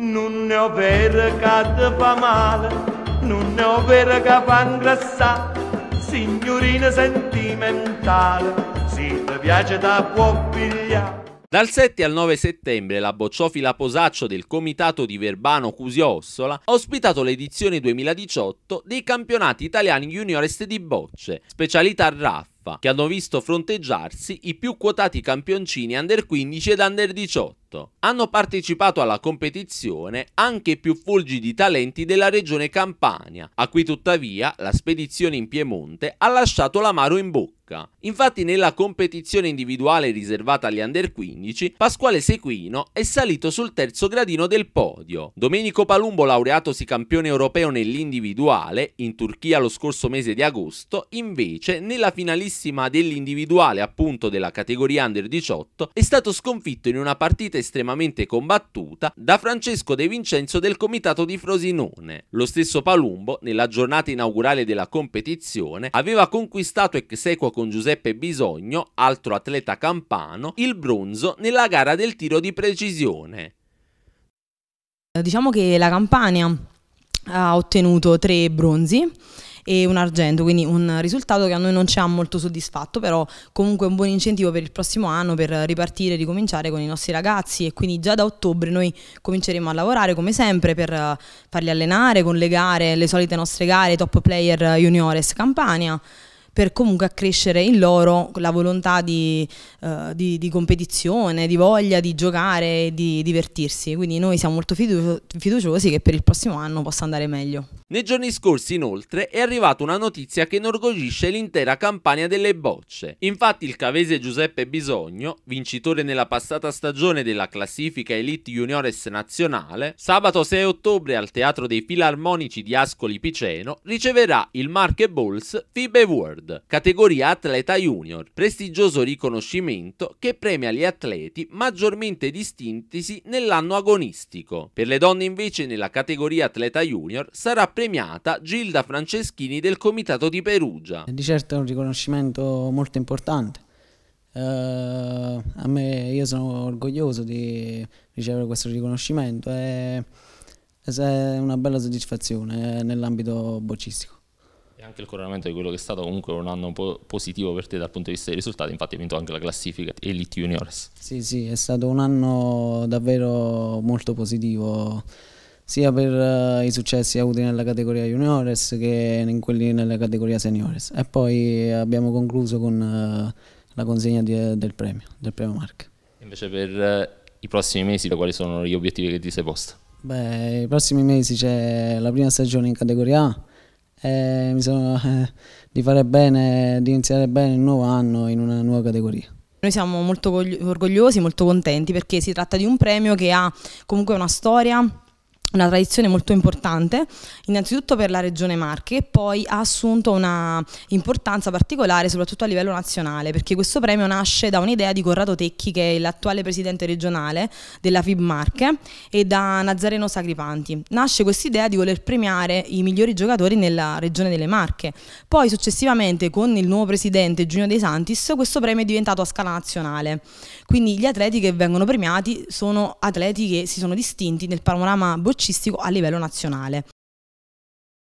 Non ne ho vera che ti fa male, non ne ho vera che fa ingrassare, signorina sentimentale, se ti piace da può pigliare. Dal 7 al 9 settembre la bocciofila Posaccio del comitato di Verbano Cusiossola ha ospitato l'edizione 2018 dei campionati italiani juniorest di bocce, specialità RAF UEFA, che hanno visto fronteggiarsi i più quotati campioncini under 15 ed under 18. Hanno partecipato alla competizione anche i più fulgidi talenti della regione Campania, a cui tuttavia la spedizione in Piemonte ha lasciato l'amaro in bocca. Infatti nella competizione individuale riservata agli under 15, Pasquale Sequino è salito sul terzo gradino del podio. Domenico Palumbo, laureatosi campione europeo nell'individuale, in Turchia lo scorso mese di agosto, invece nella finalissima bravissima dell'individuale appunto della categoria under 18, è stato sconfitto in una partita estremamente combattuta da Francesco De Vincenzo del comitato di Frosinone. Lo stesso Palumbo, nella giornata inaugurale della competizione, aveva conquistato ex equo con Giuseppe Bisogno, altro atleta campano, il bronzo nella gara del tiro di precisione. Diciamo che la Campania ha ottenuto tre bronzi e un argento, quindi un risultato che a noi non ci ha molto soddisfatto, però comunque un buon incentivo per il prossimo anno per ripartire e ricominciare con i nostri ragazzi e quindi già da ottobre noi cominceremo a lavorare come sempre per eh, farli allenare con le gare, le solite nostre gare, top player juniores Campania per comunque accrescere in loro la volontà di, uh, di, di competizione, di voglia di giocare, e di divertirsi. Quindi noi siamo molto fiducio- fiduciosi che per il prossimo anno possa andare meglio. Nei giorni scorsi inoltre è arrivata una notizia che inorgoglisce l'intera campagna delle bocce. Infatti il cavese Giuseppe Bisogno, vincitore nella passata stagione della classifica Elite Juniores nazionale, sabato 6 ottobre al Teatro dei Filarmonici di Ascoli Piceno riceverà il Marche Balls FIBE World. Gold, categoria atleta junior, prestigioso riconoscimento che premia gli atleti maggiormente distintisi nell'anno agonistico. Per le donne invece nella categoria atleta junior sarà premiata Gilda Franceschini del Comitato di Perugia. Di certo è un riconoscimento molto importante. Uh, a me io sono orgoglioso di ricevere questo riconoscimento e è una bella soddisfazione eh, nell'ambito boccistico. E anche il coronamento di quello che è stato comunque un anno po positivo per te dal punto di vista dei risultati, infatti hai vinto anche la classifica Elite Juniors. Sì, sì, è stato un anno davvero molto positivo sia per eh, i successi avuti nella categoria Juniors che in quelli nella categoria Seniors. e poi abbiamo concluso con eh, la consegna di, eh, del premio, del premio Mark. Invece per i prossimi mesi quali sono gli obiettivi che ti sei posto? Beh, i prossimi mesi c'è la prima stagione in categoria A e eh, sono, eh, di fare bene, di iniziare bene il nuovo anno in una nuova categoria. Noi siamo molto orgogliosi, molto contenti perché si tratta di un premio che ha comunque una storia una tradizione molto importante, innanzitutto per la regione Marche, e poi ha assunto una importanza particolare soprattutto a livello nazionale, perché questo premio nasce da un'idea di Corrado Tecchi, che è l'attuale presidente regionale della FIB Marche, e da Nazareno Sacripanti. Nasce quest'idea di voler premiare i migliori giocatori nella regione delle Marche. Poi successivamente con il nuovo presidente Giulio De Santis questo premio è diventato a scala nazionale, quindi gli atleti che vengono premiati sono atleti che si sono distinti nel panorama bocciato crocistico a livello nazionale.